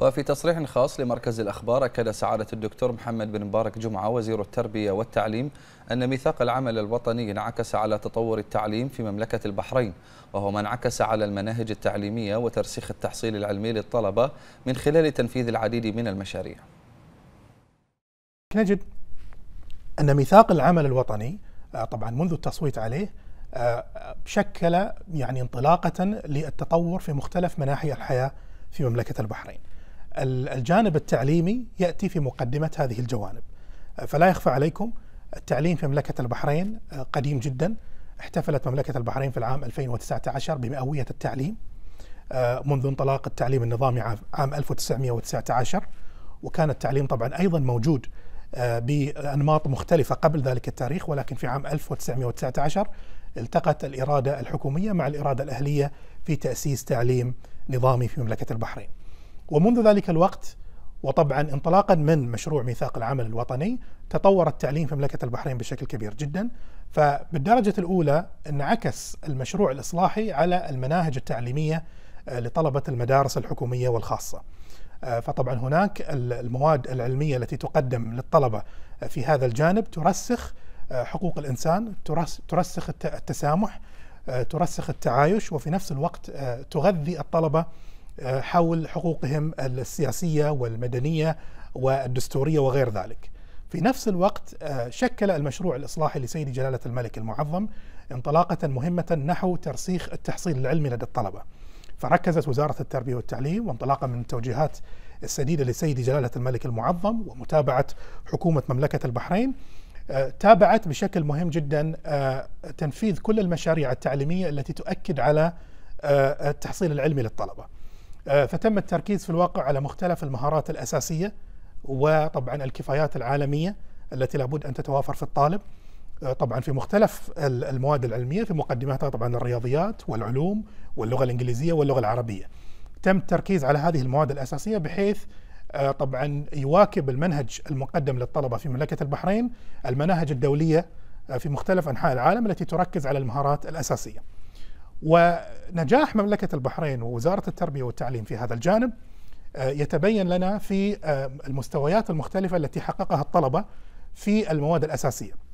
وفي تصريح خاص لمركز الأخبار أكد سعادة الدكتور محمد بن مبارك جمعة وزير التربية والتعليم أن ميثاق العمل الوطني انعكس على تطور التعليم في مملكة البحرين وهو ما انعكس على المناهج التعليمية وترسيخ التحصيل العلمي للطلبة من خلال تنفيذ العديد من المشاريع نجد أن ميثاق العمل الوطني آه، طبعا منذ التصويت عليه آه، شكل يعني انطلاقة للتطور في مختلف مناحي الحياة في مملكة البحرين الجانب التعليمي ياتي في مقدمه هذه الجوانب فلا يخفى عليكم التعليم في مملكه البحرين آه، قديم جدا احتفلت مملكه البحرين في العام 2019 بمئويه التعليم آه، منذ انطلاق التعليم النظامي عام 1919 وكان التعليم طبعا ايضا موجود آه، بانماط مختلفه قبل ذلك التاريخ ولكن في عام 1919 التقت الاراده الحكوميه مع الاراده الاهليه في تاسيس تعليم نظامي في مملكه البحرين. ومنذ ذلك الوقت وطبعا انطلاقا من مشروع ميثاق العمل الوطني تطور التعليم في مملكه البحرين بشكل كبير جدا فبالدرجه الاولى انعكس المشروع الاصلاحي على المناهج التعليميه آه، لطلبه المدارس الحكوميه والخاصه. آه، فطبعا هناك المواد العلميه التي تقدم للطلبه آه، في هذا الجانب ترسخ حقوق الانسان، ترسخ التسامح، ترسخ التعايش وفي نفس الوقت تغذي الطلبه حول حقوقهم السياسية والمدنية والدستورية وغير ذلك في نفس الوقت آه، شكل المشروع الإصلاحي لسيد جلالة الملك المعظم انطلاقة مهمة نحو ترسيخ التحصيل العلمي لدى الطلبة فركزت وزارة التربية والتعليم وانطلاقا من التوجيهات السديدة لسيد جلالة الملك المعظم ومتابعة حكومة مملكة البحرين آه، تابعت بشكل مهم جدا آه، تنفيذ كل المشاريع التعليمية التي تؤكد على التحصيل العلمي للطلبة آه، فتم التركيز في الواقع على مختلف المهارات الأساسية وطبعا الكفايات العالمية التي لابد أن تتوافر في الطالب آه، طبعا في مختلف المواد العلمية في مقدماتها طبعا الرياضيات والعلوم واللغة الإنجليزية واللغة العربية تم التركيز على هذه المواد الأساسية بحيث آه، طبعا يواكب المنهج المقدم للطلبة في مملكة البحرين المناهج الدولية في مختلف أنحاء العالم التي تركز على المهارات الأساسية و نجاح مملكة البحرين ووزارة التربية والتعليم في هذا الجانب آه، يتبين لنا في آه، المستويات المختلفة التي حققها الطلبة في المواد الأساسية